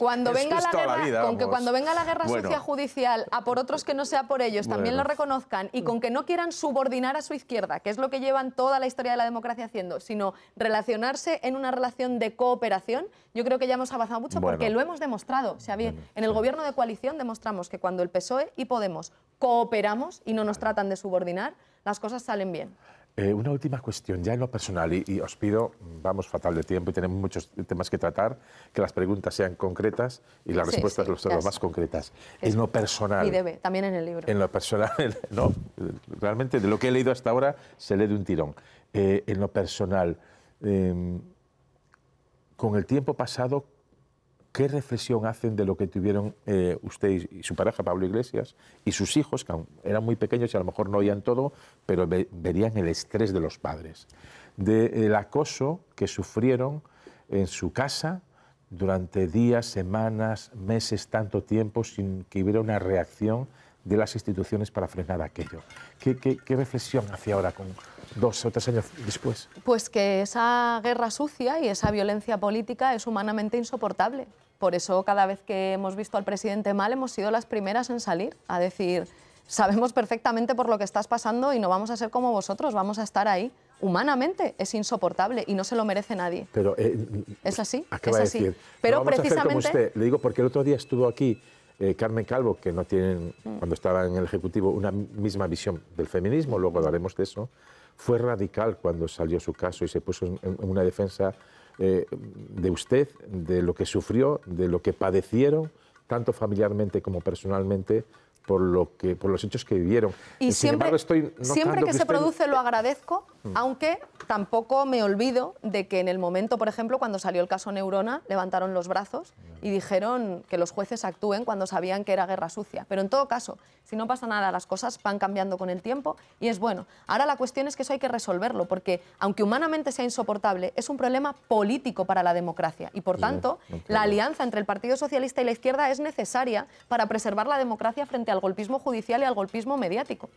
cuando venga la guerra, social-judicial a por otros que no sea por ellos, también lo reconozcan y con que no quieran subordinar a su izquierda, que es lo que llevan toda la historia de la democracia haciendo, sino relacionarse en una relación de cooperación, yo creo que ya hemos avanzado mucho porque lo hemos demostrado. O sea, bien, en el gobierno de coalición demostramos que cuando el PSOE y Podemos cooperamos y no nos tratan de subordinar, las cosas salen bien. Eh, una última cuestión, ya en lo personal, y, os pido, vamos fatal de tiempo y tenemos muchos temas que tratar, que las preguntas sean concretas y las respuestas los sean más concretas. Es en lo personal. Y debe, también en el libro. En lo personal, no, realmente de lo que he leído hasta ahora se lee de un tirón. Eh, en lo personal, em, con el tiempo pasado, ¿Qué reflexión hacen de lo que tuvieron eh, usted y su pareja, Pablo Iglesias, y sus hijos, que eran muy pequeños y a lo mejor no oían todo, pero verían el estrés de los padres? Del acoso que sufrieron en su casa durante días, semanas, meses, tanto tiempo, sin que hubiera una reacción de las instituciones para frenar aquello. ¿Qué, qué reflexión hace ahora con dos o tres años después? Pues que esa guerra sucia y esa violencia política es humanamente insoportable. Por eso cada vez que hemos visto al presidente mal hemos sido las primeras en salir a decir, sabemos perfectamente por lo que estás pasando y no vamos a ser como vosotros, vamos a estar ahí. Humanamente es insoportable y no se lo merece nadie. Pero eh, es así, es así. Pero precisamente como usted. le digo porque el otro día estuvo aquí eh, Carmen Calvo, que no tienen, mm. cuando estaba en el Ejecutivo, una misma visión del feminismo, luego mm. hablaremos de eso, fue radical cuando salió su caso y se puso en una defensa eh, de usted, de lo que sufrió, de lo que padecieron, tanto familiarmente como personalmente, por, lo que, por los hechos que vivieron. Y, siempre, que, se produce lo agradezco. Mm. Aunque tampoco me olvido de que en el momento, por ejemplo, cuando salió el caso Neurona, levantaron los brazos y dijeron que los jueces actúen cuando sabían que era guerra sucia. Pero en todo caso, si no pasa nada, las cosas van cambiando con el tiempo y es bueno. Ahora la cuestión es que eso hay que resolverlo, porque aunque humanamente sea insoportable, es un problema político para la democracia y, por tanto, la alianza entre el Partido Socialista y la izquierda es necesaria para preservar la democracia frente al golpismo judicial y al golpismo mediático.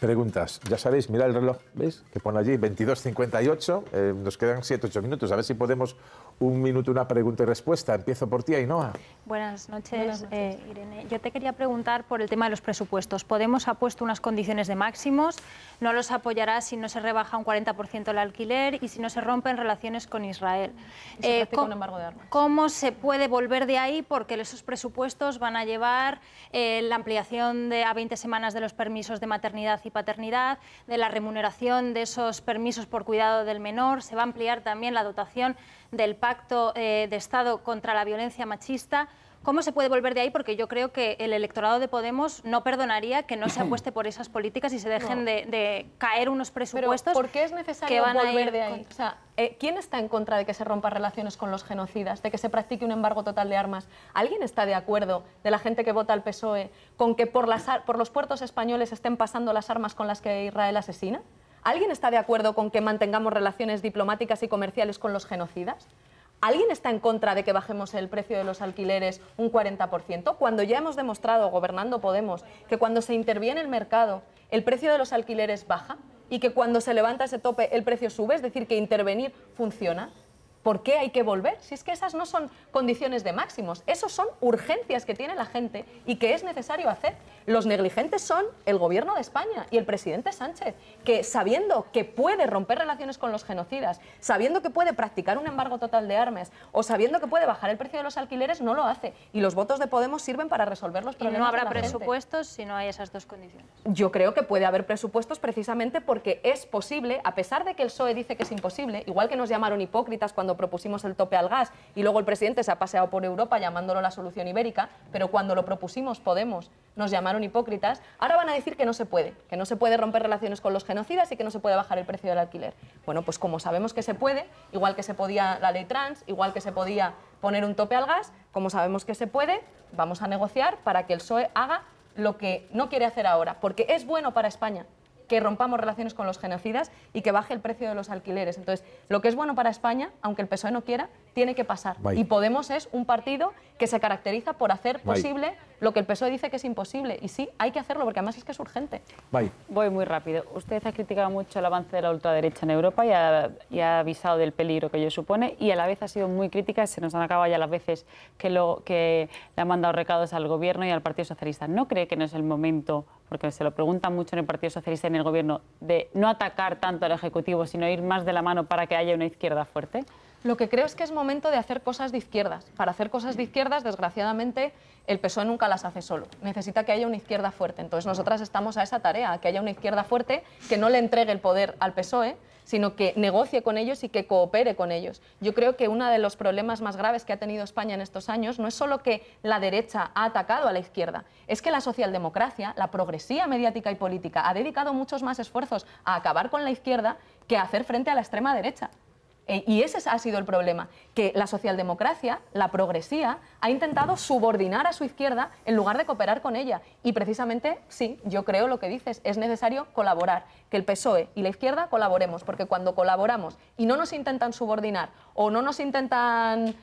Preguntas. Ya sabéis, mira el reloj, ¿veis? Que pone allí, 22.58, eh, nos quedan 7-8 minutos, a ver si podemos un minuto una pregunta y respuesta. Empiezo por ti, Ainhoa. Buenas noches, eh, Irene. Yo te quería preguntar por el tema de los presupuestos. Podemos ha puesto unas condiciones de máximos, no los apoyará si no se rebaja un 40% el alquiler y si no se rompen relaciones con Israel. Eh, ¿cómo, embargo ¿Cómo se puede volver de ahí? Porque esos presupuestos van a llevar eh, la ampliación de, a 20 semanas de los permisos de maternidad y paternidad, de la remuneración de esos permisos por cuidado del menor, se va a ampliar también la dotación del Pacto eh, de Estado contra la Violencia Machista. ¿Cómo se puede volver de ahí? Porque yo creo que el electorado de Podemos no perdonaría que no se apueste por esas políticas y se dejen de, caer unos presupuestos. Pero, ¿Por qué es necesario que van volver de ahí? Eh, ¿Quién está en contra de que se rompan relaciones con los genocidas, de que se practique un embargo total de armas? ¿Alguien está de acuerdo de la gente que vota al PSOE con que por, por los puertos españoles estén pasando las armas con las que Israel asesina? ¿Alguien está de acuerdo con que mantengamos relaciones diplomáticas y comerciales con los genocidas? ¿Alguien está en contra de que bajemos el precio de los alquileres un 40%? Cuando ya hemos demostrado, gobernando Podemos, que cuando se interviene el mercado, el precio de los alquileres baja y que cuando se levanta ese tope el precio sube, es decir, que intervenir funciona. ¿Por qué hay que volver? Si es que esas no son condiciones de máximos, Esas son urgencias que tiene la gente y que es necesario hacer. Los negligentes son el gobierno de España y el presidente Sánchez, que sabiendo que puede romper relaciones con los genocidas, sabiendo que puede practicar un embargo total de armas o sabiendo que puede bajar el precio de los alquileres, no lo hace. Y los votos de Podemos sirven para resolver los problemas. Y no habrá presupuestos si no hay esas dos condiciones. Yo creo que puede haber presupuestos precisamente porque es posible, a pesar de que el PSOE dice que es imposible, igual que nos llamaron hipócritas cuando cuando propusimos el tope al gas y luego el presidente se ha paseado por Europa llamándolo la solución ibérica, pero cuando lo propusimos Podemos nos llamaron hipócritas, ahora van a decir que no se puede, que no se puede romper relaciones con los genocidas y que no se puede bajar el precio del alquiler. Bueno, pues como sabemos que se puede, igual que se podía la ley trans, igual que se podía poner un tope al gas, como sabemos que se puede, vamos a negociar para que el PSOE haga lo que no quiere hacer ahora, porque es bueno para España, que rompamos relaciones con los genocidas y que baje el precio de los alquileres. Entonces, lo que es bueno para España, aunque el PSOE no quiera, tiene que pasar. Y Podemos es un partido que se caracteriza por hacer posible lo que el PSOE dice que es imposible. Y sí, hay que hacerlo, porque además es que es urgente. Voy muy rápido. Usted ha criticado mucho el avance de la ultraderecha en Europa y ha, avisado del peligro que ello supone y a la vez ha sido muy crítica, se nos han acabado ya las veces que, lo, que le han mandado recados al Gobierno y al Partido Socialista. ¿No cree que no es el momento porque se lo preguntan mucho en el Partido Socialista y en el Gobierno, de no atacar tanto al Ejecutivo, sino ir más de la mano para que haya una izquierda fuerte? Lo que creo es que es momento de hacer cosas de izquierdas. Para hacer cosas de izquierdas, desgraciadamente, el PSOE nunca las hace solo. Necesita que haya una izquierda fuerte. Entonces, nosotras estamos a esa tarea, que haya una izquierda fuerte que no le entregue el poder al PSOE, sino que negocie con ellos y que coopere con ellos. Yo creo que uno de los problemas más graves que ha tenido España en estos años no es solo que la derecha ha atacado a la izquierda, es que la socialdemocracia, la progresía mediática y política, ha dedicado muchos más esfuerzos a acabar con la izquierda que a hacer frente a la extrema derecha. E, y ese ha sido el problema, que la socialdemocracia, la progresía, ha intentado subordinar a su izquierda en lugar de cooperar con ella. Y precisamente, sí, yo creo lo que dices, es necesario colaborar, que el PSOE y la izquierda colaboremos, porque cuando colaboramos y no nos intentan subordinar o no nos intentan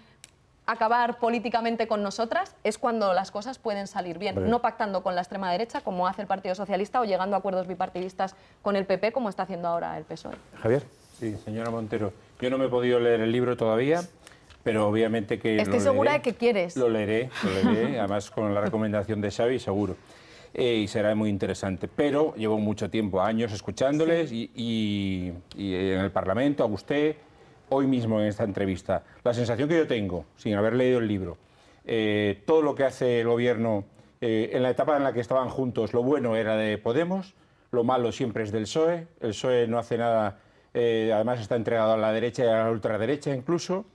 acabar políticamente con nosotras es cuando las cosas pueden salir bien, no pactando con la extrema derecha como hace el Partido Socialista o llegando a acuerdos bipartidistas con el PP como está haciendo ahora el PSOE. Javier. Sí, señora Montero, yo no me he podido leer el libro todavía, pero obviamente que... Estoy segura de que quieres. Lo leeré, lo leeré, además con la recomendación de Xavi, seguro. Eh, y será muy interesante. Pero llevo mucho tiempo, años escuchándoles y, en el Parlamento, a usted, hoy mismo en esta entrevista. La sensación que yo tengo, sin haber leído el libro, eh, todo lo que hace el gobierno eh, en la etapa en la que estaban juntos, lo bueno era de Podemos, lo malo siempre es del PSOE, el PSOE no hace nada eh, además está entregado a la derecha y a la ultraderecha incluso.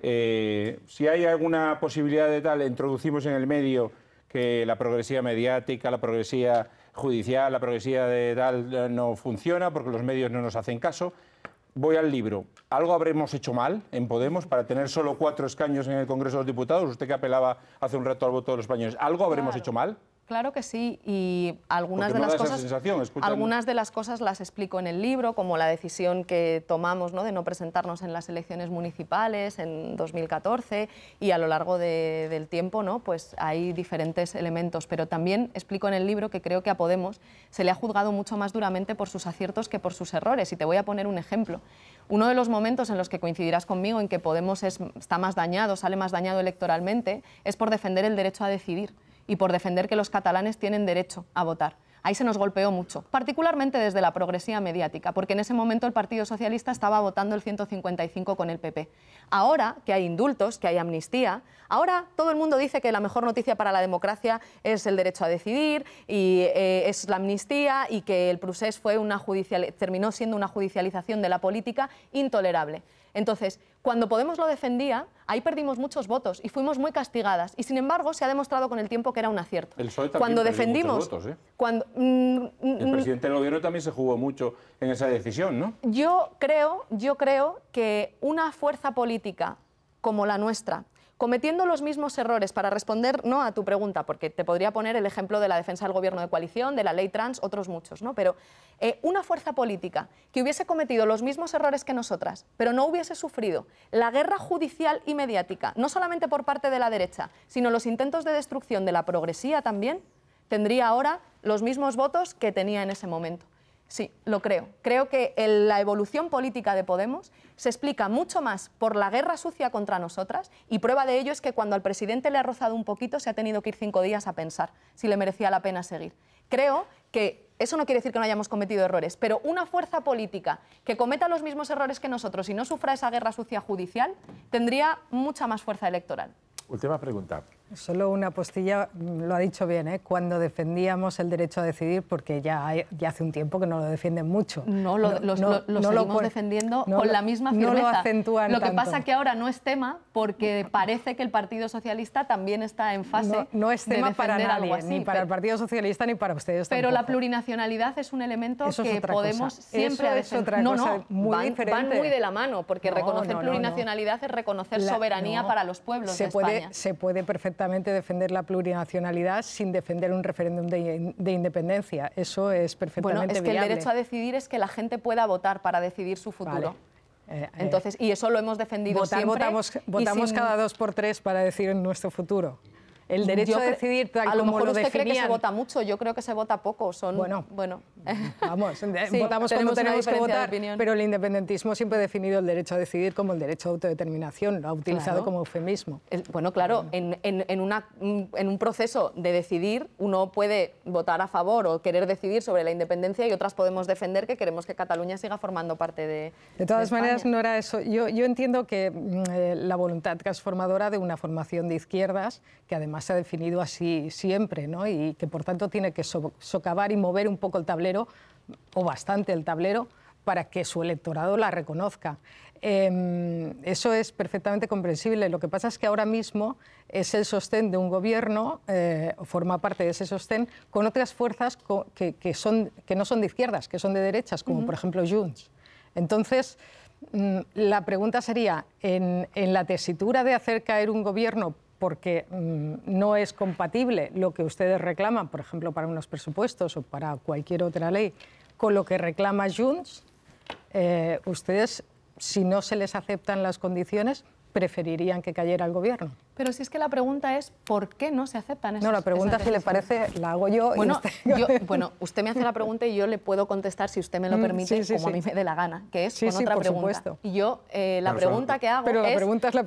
Eh, si hay alguna posibilidad de tal, introducimos en el medio que la progresía mediática, la progresía judicial, la progresía de tal eh, no funciona porque los medios no nos hacen caso. Voy al libro. ¿Algo habremos hecho mal en Podemos para tener solo cuatro escaños en el Congreso de los Diputados? Usted que apelaba hace un rato al voto de los españoles. ¿Algo habremos hecho mal? Claro que sí, y algunas de las cosas algunas de las cosas las explico en el libro, como la decisión que tomamos de no presentarnos en las elecciones municipales en 2014 y a lo largo del tiempo, ¿no? pues hay diferentes elementos, pero también explico en el libro que creo que a Podemos se le ha juzgado mucho más duramente por sus aciertos que por sus errores, y te voy a poner un ejemplo. Uno de los momentos en los que coincidirás conmigo en que Podemos está más dañado, sale más dañado electoralmente, es por defender el derecho a decidir y por defender que los catalanes tienen derecho a votar. Ahí se nos golpeó mucho, particularmente desde la progresía mediática, porque en ese momento el Partido Socialista estaba votando el 155 con el PP. Ahora que hay indultos, que hay amnistía, ahora todo el mundo dice que la mejor noticia para la democracia es el derecho a decidir y eh, es la amnistía y que el procés fue terminó siendo una judicialización de la política intolerable. Entonces, cuando Podemos lo defendía, ahí perdimos muchos votos y fuimos muy castigadas. Y sin embargo, se ha demostrado con el tiempo que era un acierto. El también cuando defendimos, ¿eh? cuando mm, el mm, mm, presidente del gobierno también se jugó mucho en esa decisión, ¿no? Yo creo, yo creo que una fuerza política como la nuestra, cometiendo los mismos errores para responder no a tu pregunta, porque te podría poner el ejemplo de la defensa del gobierno de coalición, de la ley trans, otros muchos, ¿no? Pero eh, una fuerza política que hubiese cometido los mismos errores que nosotras, pero no hubiese sufrido la guerra judicial y mediática, no solamente por parte de la derecha, sino los intentos de destrucción de la progresía también, tendría ahora los mismos votos que tenía en ese momento. Sí, lo creo. Creo que la evolución política de Podemos se explica mucho más por la guerra sucia contra nosotras y prueba de ello es que cuando al presidente le ha rozado un poquito se ha tenido que ir cinco días a pensar si le merecía la pena seguir. Creo que eso no quiere decir que no hayamos cometido errores, pero una fuerza política que cometa los mismos errores que nosotros y no sufra esa guerra sucia judicial tendría mucha más fuerza electoral. Última pregunta. Solo una postilla, mm, lo ha dicho bien, ¿eh? cuando defendíamos el derecho a decidir, porque ya, ya hace un tiempo que no lo defienden mucho. No, lo, seguimos defendiendo con la misma firmeza. No lo acentúan Lo que pasa que ahora no es tema, porque parece que el Partido Socialista también está en fase no, no es tema para nadie, ni para el Partido Socialista ni para ustedes. Pero la plurinacionalidad es un elemento que podemos siempre eso es otra cosa no, van, muy de la mano porque reconocer plurinacionalidad es reconocer soberanía para los pueblos se de puede, España. Se puede perfectamente defender la plurinacionalidad sin defender un referéndum de, independencia. Eso es perfectamente bueno, es que el derecho a decidir es que la gente pueda votar para decidir su futuro. Eh, Entonces, y eso lo hemos defendido siempre. Votamos, cada dos por tres para decir nuestro futuro. El derecho a decidir a lo mejor lo usted cree que se vota mucho, yo creo que se vota poco. Son, bueno, bueno. vamos, votamos como tenemos que votar, pero el independentismo siempre ha definido el derecho a decidir como el derecho a autodeterminación, lo ha utilizado como eufemismo. bueno, claro, En, un proceso de decidir uno puede votar a favor o querer decidir sobre la independencia y otras podemos defender que queremos que Cataluña siga formando parte de De todas maneras, no era eso. Yo, yo entiendo que mm, eh, la voluntad transformadora de una formación de izquierdas, que además se ha definido así siempre, ¿no? y que por tanto tiene que socavar y mover un poco el tablero, o bastante el tablero, para que su electorado la reconozca. Em, eso es perfectamente comprensible. Lo que pasa es que ahora mismo es el sostén de un gobierno, eh, forma parte de ese sostén, con otras fuerzas que, son, que no son de izquierdas, que son de derechas, como por ejemplo Junts. Entonces, mm, la pregunta sería, en, en, la tesitura de hacer caer un gobierno porque mm, no es compatible lo que ustedes reclaman, por ejemplo, para unos presupuestos o para cualquier otra ley, con lo que reclama Junts, eh, ustedes, si no se les aceptan las condiciones, preferirían que cayera el gobierno. Pero si es que la pregunta es ¿por qué no se aceptan esas No, la pregunta si le parece la hago yo. Bueno, usted... bueno, usted me hace la pregunta y yo le puedo contestar si usted me lo mm, permite, como a mí me dé la gana, que es con otra pregunta. Supuesto. Y yo eh, la pregunta que hago es,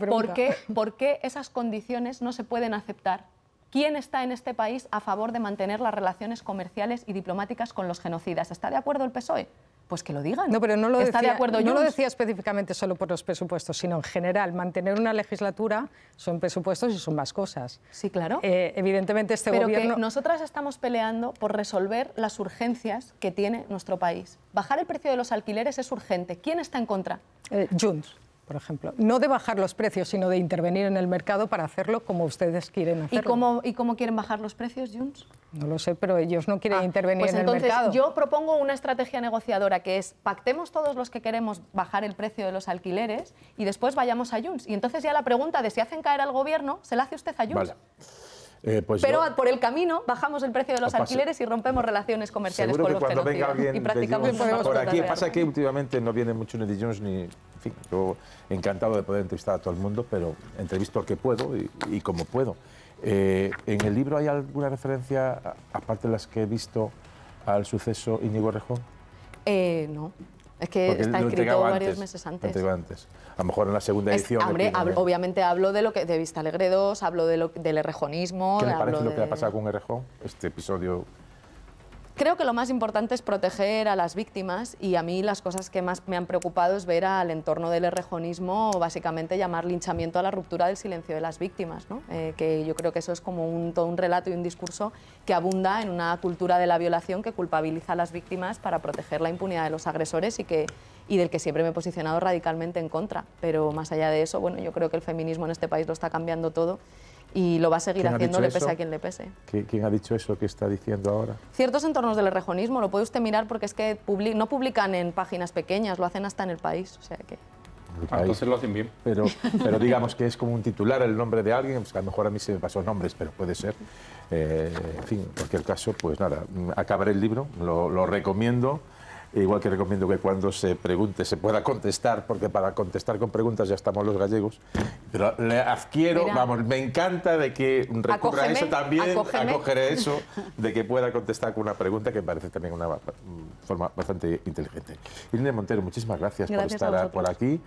¿por, qué, ¿por qué esas condiciones no se pueden aceptar? ¿Quién está en este país a favor de mantener las relaciones comerciales y diplomáticas con los genocidas? ¿Está de acuerdo el PSOE? pues que lo digan. No, pero no lo, decía, de lo decía específicamente solo por los presupuestos, sino en general. Mantener una legislatura son presupuestos y son más cosas. Sí, claro. Eh, evidentemente este pero Que nosotras estamos peleando por resolver las urgencias que tiene nuestro país. Bajar el precio de los alquileres es urgente. ¿Quién está en contra? Eh, Junts por ejemplo. No de bajar los precios, sino de intervenir en el mercado para hacerlo como ustedes quieren hacerlo. ¿Y cómo, quieren bajar los precios, Junts? No lo sé, pero ellos no quieren ah, intervenir pues en el mercado. Entonces, yo propongo una estrategia negociadora que es pactemos todos los que queremos bajar el precio de los alquileres y después vayamos a Junts. Y entonces ya la pregunta de si hacen caer al gobierno, se la hace usted a Junts. Eh, pues pero por el camino bajamos el precio de los alquileres y rompemos relaciones comerciales con los y practicamos por aquí. Pasa que últimamente no viene mucho ni Jones ni... En fin, yo encantado de poder entrevistar a todo el mundo, pero entrevisto al que puedo y, como puedo. Eh, ¿En el libro hay alguna referencia, aparte de las que he visto, al suceso Íñigo Rejón? Eh, no, es que está escrito varios meses antes. antes. A lo mejor en la segunda edición. obviamente hablo de lo que de Vista Alegre 2, hablo de lo, del errejonismo. ¿Qué le parece lo que ha pasado con Errejón? Este episodio Creo que lo más importante es proteger a las víctimas y a mí las cosas que más me han preocupado es ver al entorno del errejonismo básicamente llamar linchamiento a la ruptura del silencio de las víctimas, eh, que yo creo que eso es como un, todo un relato y un discurso que abunda en una cultura de la violación que culpabiliza a las víctimas para proteger la impunidad de los agresores y, que, y del que siempre me he posicionado radicalmente en contra. Pero más allá de eso, bueno, yo creo que el feminismo en este país lo está cambiando todo y lo va a seguir haciendo, le pese a quien le pese. ¿Quién ha dicho eso que está diciendo ahora? Ciertos entornos del rejonismo, lo puede usted mirar porque es que no publican en páginas pequeñas, lo hacen hasta en el país, o sea que... Ah, entonces lo hacen bien. Pero, pero digamos que es como un titular el nombre de alguien, pues a lo mejor a mí se me pasó nombres, pero puede ser. Eh, en fin, cualquier caso, pues nada, acabaré el libro, lo, lo recomiendo igual que recomiendo que cuando se pregunte se pueda contestar, porque para contestar con preguntas ya estamos los gallegos, pero le adquiero, vamos, me encanta de que recurra eso también, acoger eso, de que pueda contestar con una pregunta que me parece también una forma bastante inteligente. Irene Montero, muchísimas gracias, por estar por aquí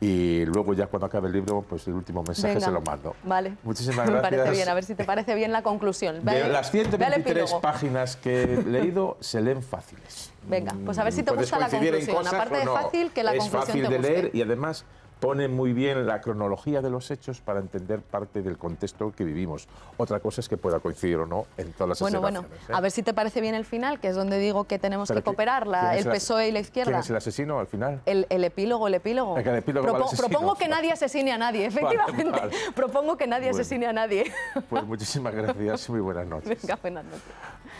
y luego ya cuando acabe el libro, pues el último mensaje se lo mando. Vale. Muchísimas gracias. a ver si te parece bien la conclusión. las 123 páginas que he leído, se leen fáciles. Venga, pues a ver si te gusta la conclusión. Aparte de fácil, que la es fácil de leer y además pone muy bien la cronología de los hechos para entender parte del contexto que vivimos. Otra cosa es que pueda coincidir o no en todas las Bueno, bueno, ¿eh? a ver si te parece bien el final, que es donde digo que tenemos que cooperar, el PSOE y la izquierda. ¿Quién es el e asesino al final? El, epílogo, el epílogo. El epílogo propongo que nadie asesine a nadie, efectivamente. Propongo que nadie asesine a nadie. Pues muchísimas gracias y muy buenas noches. Venga, buenas noches.